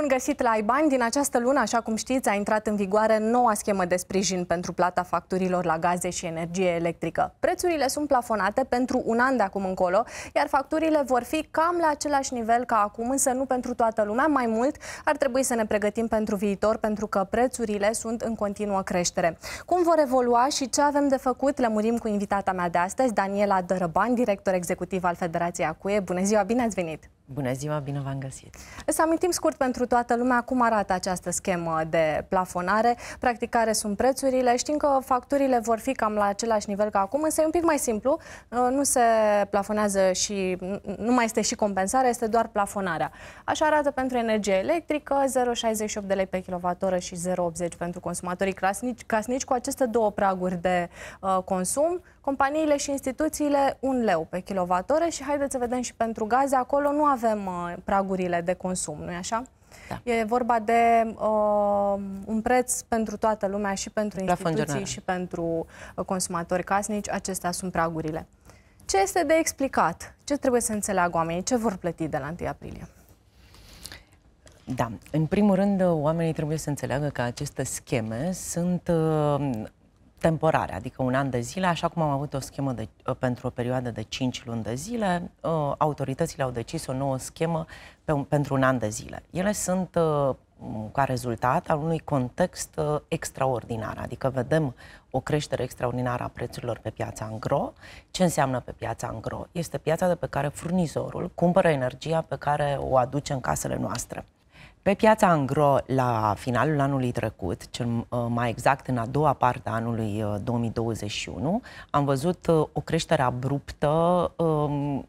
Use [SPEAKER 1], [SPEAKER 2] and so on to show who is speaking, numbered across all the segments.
[SPEAKER 1] Bun găsit la IBAN. Din această lună, așa cum știți, a intrat în vigoare noua schemă de sprijin pentru plata facturilor la gaze și energie electrică. Prețurile sunt plafonate pentru un an de acum încolo, iar facturile vor fi cam la același nivel ca acum, însă nu pentru toată lumea. Mai mult, ar trebui să ne pregătim pentru viitor, pentru că prețurile sunt în continuă creștere. Cum vor evolua și ce avem de făcut, lămurim cu invitata mea de astăzi, Daniela Dărăban, director executiv al Federației Acuie. Bună ziua, bine ați venit!
[SPEAKER 2] Bună ziua, bine v-am găsit!
[SPEAKER 1] Să amintim scurt pentru toată lumea cum arată această schemă de plafonare, practic care sunt prețurile. Știm că facturile vor fi cam la același nivel ca acum, însă e un pic mai simplu. Uh, nu se plafonează și nu mai este și compensarea, este doar plafonarea. Așa arată pentru energie electrică 0,68 de lei pe kWh și 0,80 pentru consumatorii casnici, casnici cu aceste două praguri de uh, consum. Companiile și instituțiile un leu pe kWh și haideți să vedem și pentru gaze, acolo nu avem avem uh, pragurile de consum, nu-i așa? Da. E vorba de uh, un preț pentru toată lumea și pentru instituții și pentru uh, consumatori casnici. Acestea sunt pragurile. Ce este de explicat? Ce trebuie să înțeleagă oamenii? Ce vor plăti de la 1 aprilie?
[SPEAKER 2] Da. În primul rând, oamenii trebuie să înțeleagă că aceste scheme sunt uh, temporare, adică un an de zile, așa cum am avut o schemă de, uh, pentru o perioadă de 5 luni de zile, uh, autoritățile au decis o nouă schemă pe, pentru un an de zile. Ele sunt uh, ca rezultat al unui context extraordinar, adică vedem o creștere extraordinară a prețurilor pe piața angro. Ce înseamnă pe piața angro? Este piața de pe care furnizorul cumpără energia pe care o aduce în casele noastre. Pe piața angro, la finalul anului trecut, cel uh, mai exact în a doua parte a anului 2021, uh, am văzut uh, o creștere abruptă um,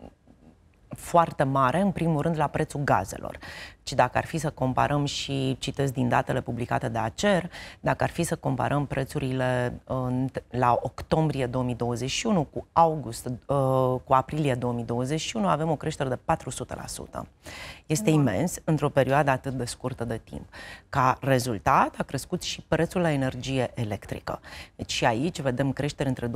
[SPEAKER 2] foarte mare, în primul rând la prețul gazelor ci dacă ar fi să comparăm și citesc din datele publicate de ACER, dacă ar fi să comparăm prețurile uh, la octombrie 2021 cu august, uh, cu aprilie 2021, avem o creștere de 400%. Este imens într-o perioadă atât de scurtă de timp. Ca rezultat a crescut și prețul la energie electrică. Deci și aici vedem creșteri între 200-300%.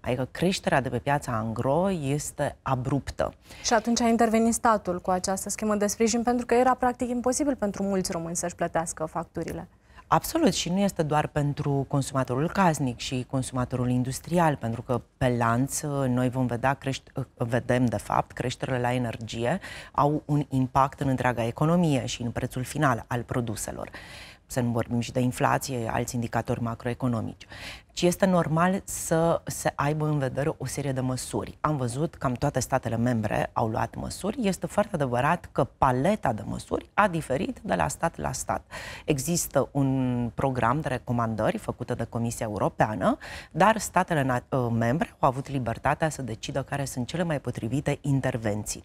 [SPEAKER 2] Adică creșterea de pe piața angro este abruptă.
[SPEAKER 1] Și atunci a intervenit statul cu această schemă de de sprijin pentru că era practic imposibil pentru mulți români să-și plătească facturile.
[SPEAKER 2] Absolut, și nu este doar pentru consumatorul casnic și consumatorul industrial, pentru că pe lanț noi vom vedea, crește, vedem de fapt, creșterile la energie au un impact în întreaga economie și în prețul final al produselor. Să nu vorbim și de inflație, alți indicatori macroeconomici ci este normal să se aibă în vedere o serie de măsuri. Am văzut cam toate statele membre au luat măsuri. Este foarte adevărat că paleta de măsuri a diferit de la stat la stat. Există un program de recomandări făcută de Comisia Europeană, dar statele ă, membre au avut libertatea să decidă care sunt cele mai potrivite intervenții.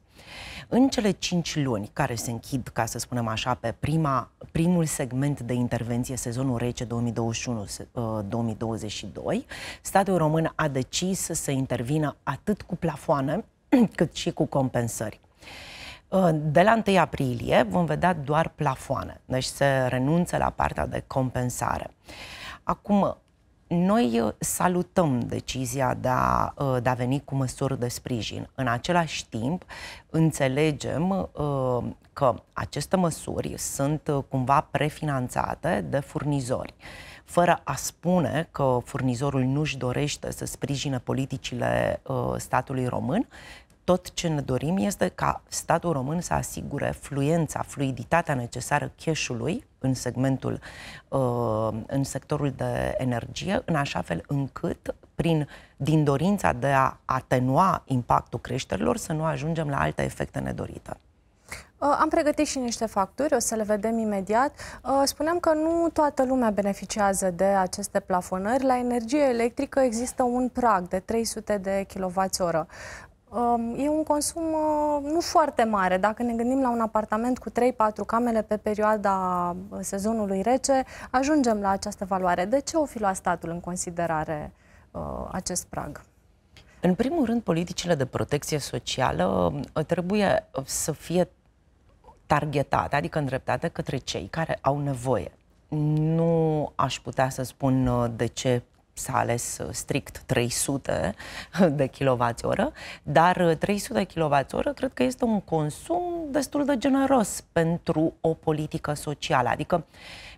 [SPEAKER 2] În cele cinci luni care se închid, ca să spunem așa, pe prima, primul segment de intervenție, sezonul rece 2021-2022, 22, statul român a decis să intervină atât cu plafoane cât și cu compensări. Uh, de la 1 aprilie vom vedea doar plafoane, deci se renunță la partea de compensare. Acum, noi uh, salutăm decizia de a, uh, de a veni cu măsuri de sprijin. În același timp, înțelegem că aceste măsuri sunt cumva prefinanțate de furnizori fără a spune că furnizorul nu-și dorește să sprijine politicile uh, statului român, tot ce ne dorim este ca statul român să asigure fluența, fluiditatea necesară cash-ului în segmentul, uh, în sectorul de energie, în așa fel încât, prin, din dorința de a atenua impactul creșterilor, să nu ajungem la alte efecte nedorite.
[SPEAKER 1] Uh, am pregătit și niște facturi, o să le vedem imediat. Uh, spuneam că nu toată lumea beneficiază de aceste plafonări. La energie electrică există un prag de 300 de kWh. Um, e un consum uh, nu foarte mare. Dacă ne gândim la un apartament cu 3-4 camere pe perioada sezonului rece, ajungem la această valoare. De ce o fi luat statul în considerare acest prag?
[SPEAKER 2] În primul rând, politicile de protecție socială trebuie să fie targetate, adică îndreptată către cei care au nevoie. Nu aș putea să spun uh, de ce s-a ales uh, strict 300 de kWh, dar 300 de kWh cred că este un consum destul de generos pentru o politică socială. Adică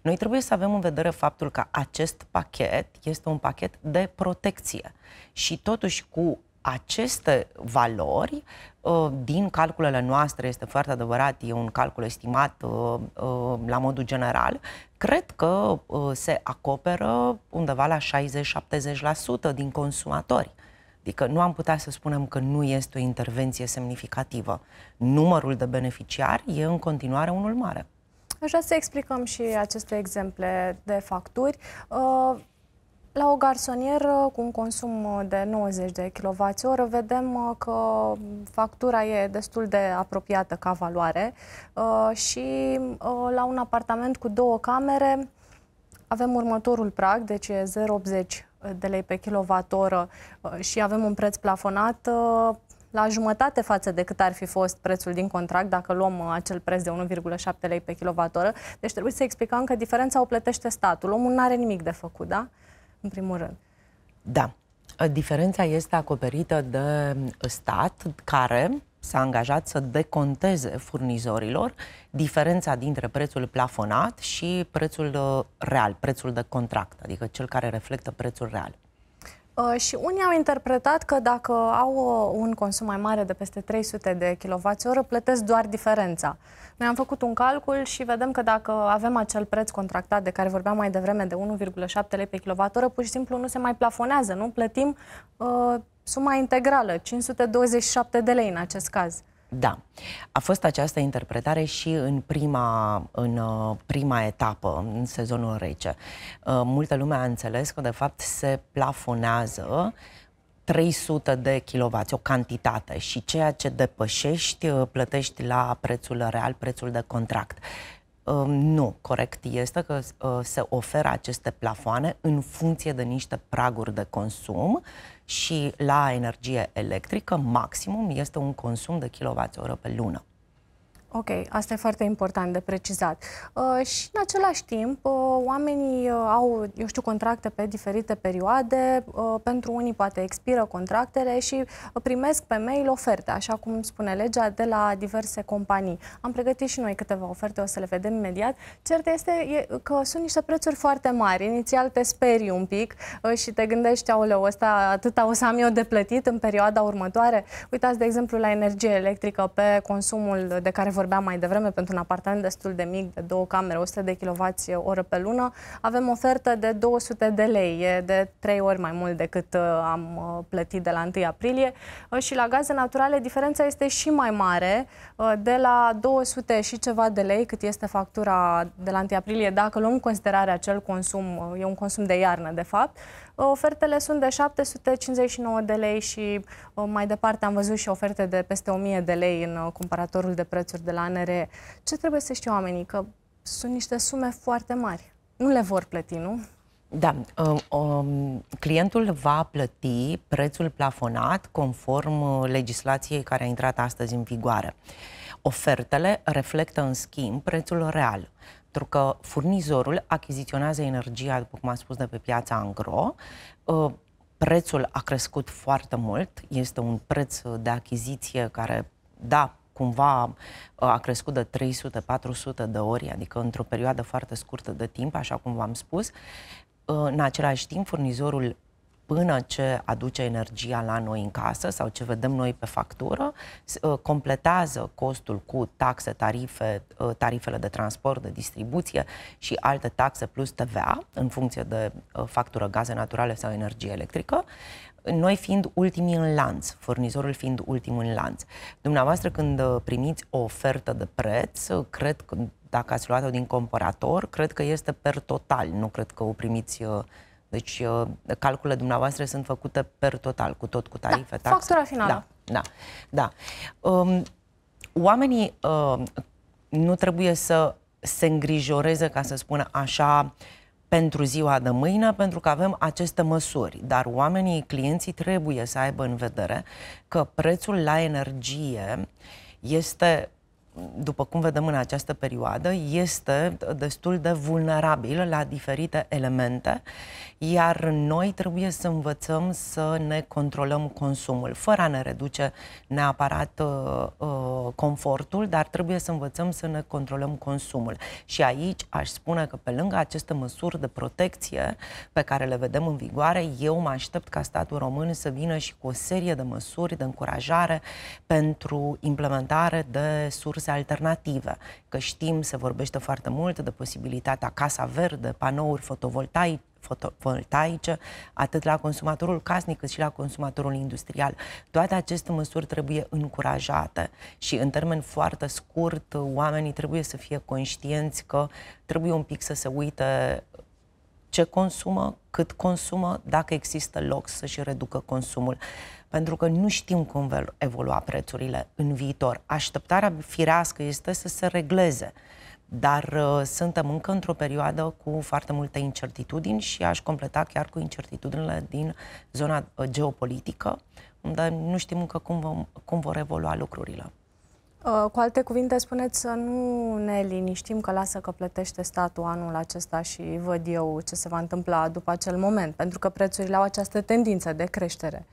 [SPEAKER 2] noi trebuie să avem în vedere faptul că acest pachet este un pachet de protecție și totuși cu aceste valori uh, din calculele noastre, este foarte adevărat, e un calcul estimat uh, uh, la modul general, cred că se acoperă undeva la 60-70% din consumatori. Adică nu am putea să spunem că nu este o intervenție semnificativă. Numărul de beneficiari e în continuare unul mare.
[SPEAKER 1] Așa să explicăm și aceste exemple de facturi. La o garsonieră cu un consum uh, de 90 de kWh vedem uh, că factura e destul de apropiată ca valoare uh, și la un apartament cu două camere avem următorul prag, deci 0,80 de lei pe kWh și avem un preț plafonat la jumătate față de cât ar fi fost prețul din contract, dacă luăm acel preț de 1,7 lei pe kWh. Deci trebuie să explicăm că diferența o plătește statul. Omul nu are nimic de făcut, da? în primul rând.
[SPEAKER 2] Da. Diferența este acoperită de stat care s-a angajat să deconteze furnizorilor diferența dintre prețul plafonat și prețul uh, real, prețul de contract, adică cel care reflectă prețul real.
[SPEAKER 1] Uh, și unii au interpretat că dacă au uh, un consum mai mare de peste 300 de kWh, plătesc doar diferența. Noi am făcut un calcul și vedem că dacă avem acel preț contractat de care vorbeam mai devreme de 1,7 lei pe kWh, pur și simplu nu se mai plafonează, nu plătim uh, suma integrală, 527 de lei în acest caz.
[SPEAKER 2] Da. A fost această interpretare și în prima, în uh, prima etapă, în sezonul rece. Uh, multă lume a înțeles că, de fapt, se plafonează 300 de kW, o cantitate și ceea ce depășești uh, plătești la prețul real, prețul de contract. Nu, corect este că uh, se oferă aceste plafoane în funcție de niște praguri de consum și la energie electrică maximum este un consum de kWh pe lună.
[SPEAKER 1] Ok, asta e foarte important de precizat. Uh, și în același timp, uh, oamenii uh, au, eu știu, contracte pe diferite perioade, uh, pentru unii poate expiră contractele și uh, primesc pe mail oferte, așa cum spune legea, de la diverse companii. Am pregătit și noi câteva oferte, o să le vedem imediat. Cert este e, că sunt niște prețuri foarte mari. Inițial te sperii un pic uh, și te gândești, aoleu, ăsta atâta o să am eu de plătit în perioada următoare. Uitați, de exemplu, la energie electrică pe consumul de care vă vorbeam mai devreme, pentru un apartament destul de mic, de două camere, 100 de kWh pe lună, avem ofertă de 200 de lei, e de trei ori mai mult decât uh, am uh, plătit de la 1 aprilie uh, și la gaze naturale diferența este și mai mare, de la 200 și ceva de lei cât este factura de la 1 aprilie, dacă luăm în considerare acel consum, e un consum de iarnă de fapt, ofertele sunt de 759 de lei și mai departe am văzut și oferte de peste 1000 de lei în comparatorul de prețuri de de la NRE. ce trebuie să știe oamenii? Că sunt niște sume foarte mari. Nu le vor plăti, nu?
[SPEAKER 2] Da, um, um clientul va plăti prețul plafonat conform uh, legislației care a intrat astăzi în vigoare. Ofertele reflectă, în schimb, prețul real, pentru că furnizorul achiziționează energia, după cum am spus, de pe piața Angro. Uh, prețul a crescut foarte mult, este un preț de achiziție care, da, cumva uh, a crescut de 300-400 de ori, adică într-o perioadă foarte scurtă de timp, așa cum v-am spus. Uh, în același timp, furnizorul până ce aduce energia la noi în casă sau ce vedem noi pe factură, uh, completează costul cu taxe, tarife, uh, tarifele de transport, de distribuție și alte taxe plus TVA, în funcție de uh, factură gaze naturale sau energie electrică, noi fiind ultimii în lanț, furnizorul fiind ultimul în lanț. Dumneavoastră când primiți o ofertă de preț, cred că dacă ați luat-o din comparator, cred că este per total, nu cred că o primiți deci uh, calculele dumneavoastră sunt făcute per total, cu tot, cu da, tarife, da, taxe. factura finală. Da, da, da. Um, oamenii um, nu trebuie să se îngrijoreze, ca să spună așa, pentru ziua de mâine, pentru că avem aceste măsuri. Dar oamenii, clienții trebuie să aibă în vedere că prețul la energie este după cum vedem în această perioadă, este destul de vulnerabil la diferite elemente, iar noi trebuie să învățăm să ne controlăm consumul, fără a ne reduce neapărat uh, uh, confortul, dar trebuie să învățăm să ne controlăm consumul. Și aici aș spune că pe lângă aceste măsuri de protecție pe care le vedem în vigoare, eu mă aștept ca statul român să vină și cu o serie de măsuri de încurajare pentru implementare de surse surse alternative. Că știm, se vorbește foarte mult de posibilitatea Casa Verde, panouri fotovoltaice, fotovoltaice, atât la consumatorul casnic cât și la consumatorul industrial. Toate aceste măsuri trebuie încurajate și în termen foarte scurt oamenii trebuie să fie conștienți că trebuie un pic să se uite ce consumă, cât consumă, dacă există loc să-și reducă consumul pentru că nu știm cum vor evolua prețurile în viitor. Așteptarea firească este să se regleze, dar uh, suntem încă într-o perioadă cu foarte multe incertitudini și aș completa chiar cu incertitudinile din zona uh, geopolitică, unde nu știm încă cum, vom, cum vor evolua lucrurile.
[SPEAKER 1] Uh, cu alte cuvinte, spuneți să nu ne liniștim că lasă că plătește statul anul acesta și văd eu ce se va întâmpla după acel moment, pentru că prețurile au această tendință de creștere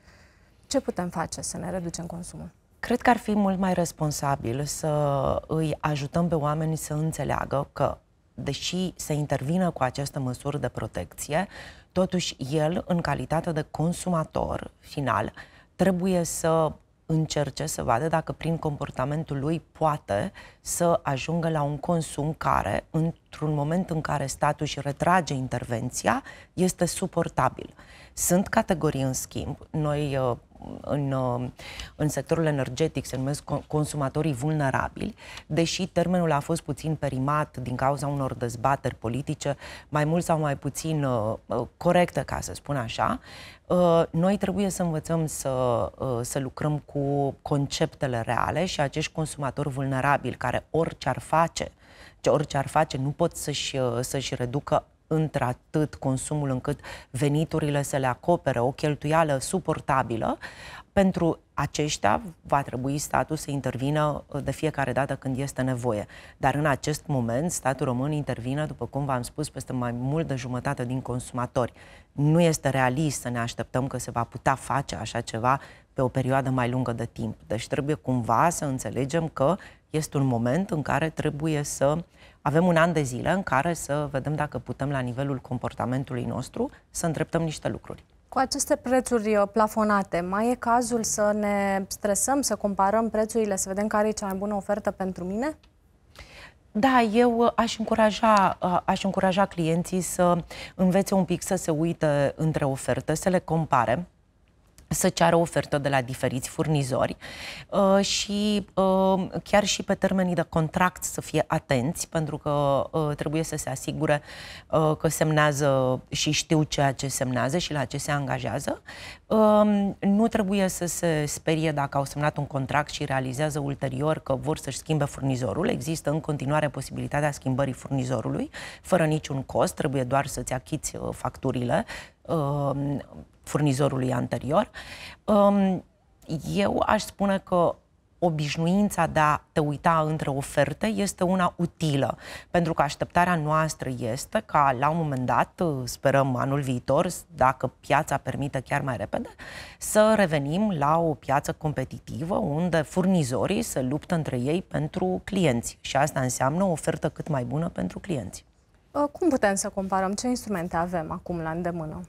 [SPEAKER 1] ce putem face să ne reducem consumul?
[SPEAKER 2] Cred că ar fi mult mai responsabil să îi ajutăm pe oamenii să înțeleagă că, deși se intervină cu această măsură de protecție, totuși el, în calitate de consumator final, trebuie să încerce să vadă dacă prin comportamentul lui poate să ajungă la un consum care, într-un moment în care statul își retrage intervenția, este suportabil. Sunt categorii, în schimb, noi uh, în, uh, în sectorul energetic se numesc consumatorii vulnerabili, deși termenul a fost puțin perimat din cauza unor dezbateri politice, mai mult sau mai puțin uh, uh, corectă, ca să spun așa, noi trebuie să învățăm să, să lucrăm cu conceptele reale și acești consumatori vulnerabili care orice ar face, ce orice ar face, nu pot să-și, să reducă într-atât consumul încât veniturile să le acopere o cheltuială suportabilă, pentru aceștia va trebui statul să intervină uh, de fiecare dată când este nevoie. Dar în acest moment, statul român intervine, după cum v-am spus, peste mai mult de jumătate din consumatori. Nu este realist să ne așteptăm că se va putea face așa ceva pe o perioadă mai lungă de timp. Deci trebuie cumva să înțelegem că este un moment în care trebuie să avem un an de zile în care să vedem dacă putem, la nivelul comportamentului nostru, să îndreptăm niște lucruri.
[SPEAKER 1] Cu aceste prețuri uh, plafonate, mai e cazul să ne stresăm, să comparăm prețurile, să vedem care e cea mai bună ofertă pentru mine?
[SPEAKER 2] Da, eu uh, aș încuraja, uh, aș încuraja clienții să învețe un pic să se uite între oferte, să le compare să ceară ofertă de la diferiți furnizori uh, și uh, chiar și pe termenii de contract să fie atenți, pentru că uh, trebuie să se asigure uh, că semnează și știu ceea ce semnează și la ce se angajează. Um, nu trebuie să se sperie dacă au semnat un contract și realizează ulterior că vor să-și schimbe furnizorul. Există în continuare posibilitatea schimbării furnizorului, fără niciun cost, trebuie doar să-ți achiți uh, facturile Um, furnizorului anterior. Um, eu aș spune că obișnuința de a te uita între oferte este una utilă, pentru că așteptarea noastră este ca la un moment dat, uh, sperăm anul viitor, dacă piața permite chiar mai repede, să revenim la o piață competitivă unde furnizorii se luptă între ei pentru clienți și asta înseamnă o ofertă cât mai bună pentru clienți.
[SPEAKER 1] Uh, cum putem să comparăm? Ce instrumente avem acum la îndemână?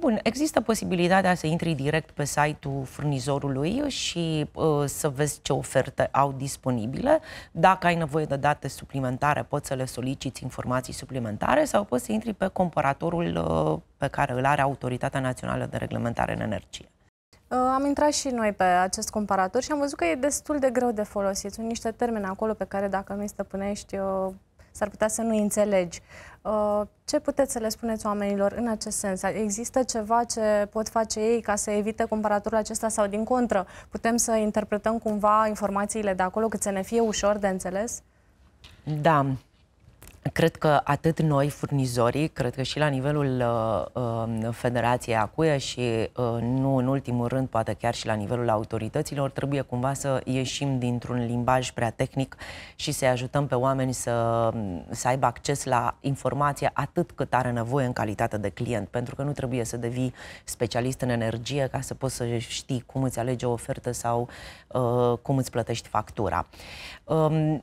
[SPEAKER 2] Bun, există posibilitatea să intri direct pe site-ul furnizorului și uh, să vezi ce oferte au disponibile. Dacă ai nevoie de date suplimentare, poți să le soliciți informații suplimentare sau poți să intri pe comparatorul uh, pe care îl are Autoritatea Națională de Reglementare în Energie.
[SPEAKER 1] Uh, am intrat și noi pe acest comparator și am văzut că e destul de greu de folosit. Sunt niște termeni acolo pe care dacă nu îi stăpânești, uh, s-ar putea să nu înțelegi. Uh, ce puteți să le spuneți oamenilor în acest sens? Există ceva ce pot face ei ca să evite comparatorul acesta sau din contră? Putem să interpretăm cumva informațiile de acolo cât să ne fie ușor de înțeles?
[SPEAKER 2] Da, Cred că atât noi, furnizorii, cred că și la nivelul uh, um, Federației Acuia și uh, nu în ultimul rând, poate chiar și la nivelul autorităților, trebuie cumva să ieșim dintr-un limbaj prea tehnic și să ajutăm pe oameni să, um, să aibă acces la informația atât cât are nevoie în calitate de client, pentru că nu trebuie să devii specialist în energie ca să poți să știi cum îți alege o ofertă sau uh, cum îți plătești factura. Um,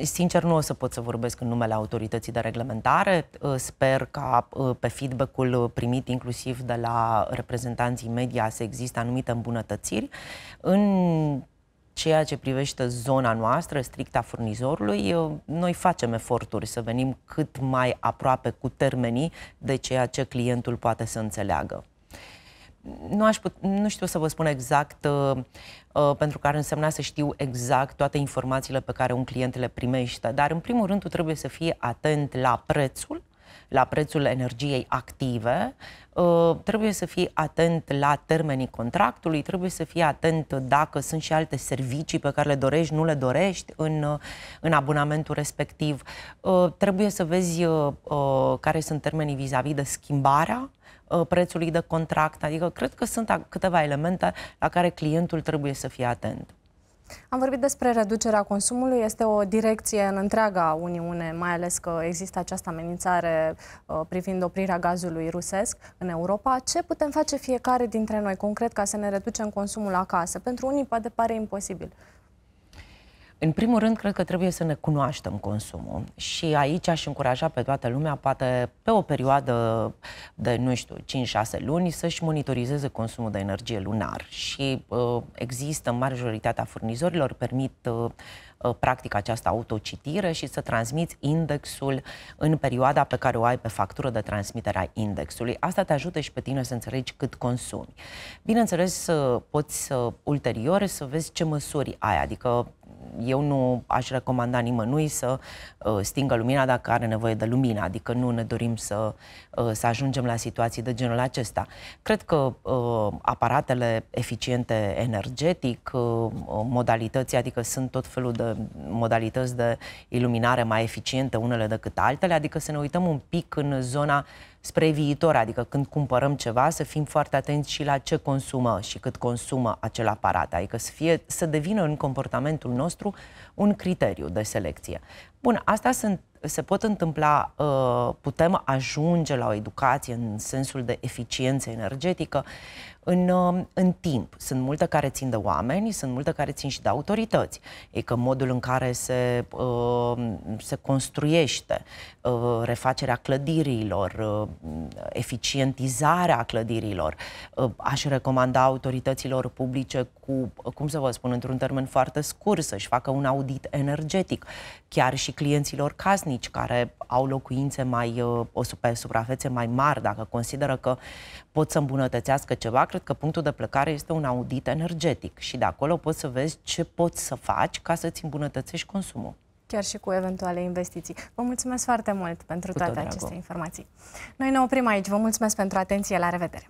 [SPEAKER 2] Sincer, nu o să pot să vorbesc în numele autorității de reglementare. Uh, sper ca uh, pe feedback-ul uh, primit inclusiv de la reprezentanții media să existe anumite îmbunătățiri. În ceea ce privește zona noastră, strict a furnizorului, noi facem eforturi să venim cât mai aproape cu termenii de ceea ce clientul poate să înțeleagă nu, aș put, nu știu să vă spun exact, uh, uh, pentru că ar însemna să știu exact toate informațiile pe care un client le primește, dar în primul rând tu trebuie să fii atent la prețul, la prețul energiei active, uh, trebuie să fii atent la termenii contractului, trebuie să fii atent dacă sunt și alte servicii pe care le dorești, nu le dorești în, uh, în abonamentul respectiv. Uh, trebuie să vezi uh, care sunt termenii vis-a-vis de schimbarea Uh, prețului de contract. Adică cred că sunt câteva elemente la care clientul trebuie să fie atent.
[SPEAKER 1] Am vorbit despre reducerea consumului. Este o direcție în întreaga Uniune, mai ales că există această amenințare uh, privind oprirea gazului rusesc în Europa. Ce putem face fiecare dintre noi concret ca să ne reducem consumul acasă? Pentru unii poate pare imposibil.
[SPEAKER 2] În primul rând, cred că trebuie să ne cunoaștem consumul și aici aș încuraja pe toată lumea, poate pe o perioadă de, nu știu, 5-6 luni, să-și monitorizeze consumul de energie lunar. Și uh, există majoritatea furnizorilor, permit uh, uh, practic această autocitire și să transmiți indexul în perioada pe care o ai pe factură de transmitere a indexului. Asta te ajută și pe tine să înțelegi cât consumi. Bineînțeles, uh, poți să, ulterior să vezi ce măsuri ai, adică eu nu aș recomanda nimănui să uh, stingă lumina dacă are nevoie de lumină, adică nu ne dorim să, uh, să ajungem la situații de genul acesta. Cred că uh, aparatele eficiente energetic, uh, modalități, adică sunt tot felul de modalități de iluminare mai eficiente unele decât altele, adică să ne uităm un pic în zona spre viitor, adică când cumpărăm ceva, să fim foarte atenți și la ce consumă și cât consumă acel aparat, adică să, fie, să devină în comportamentul nostru un criteriu de selecție. Bun, asta sunt se pot întâmpla, uh, putem ajunge la o educație în sensul de eficiență energetică în, um, în timp. Sunt multe care țin de oameni, sunt multe care țin și de autorități. E că modul în care se, um, se construiește uh, refacerea clădirilor, uh, eficientizarea clădirilor, uh, aș recomanda autorităților publice cu, cum să vă spun, într-un termen foarte scurs, să-și facă un audit energetic, chiar și clienților casnici care au locuințe mai, o, pe suprafețe mai mari, dacă consideră că pot să îmbunătățească ceva, cred că punctul de plecare este un audit energetic și de acolo poți să vezi ce poți să faci ca să-ți îmbunătățești consumul
[SPEAKER 1] chiar și cu eventuale investiții. Vă mulțumesc foarte mult pentru cu toate aceste dragul. informații. Noi ne oprim aici. Vă mulțumesc pentru atenție. La revedere!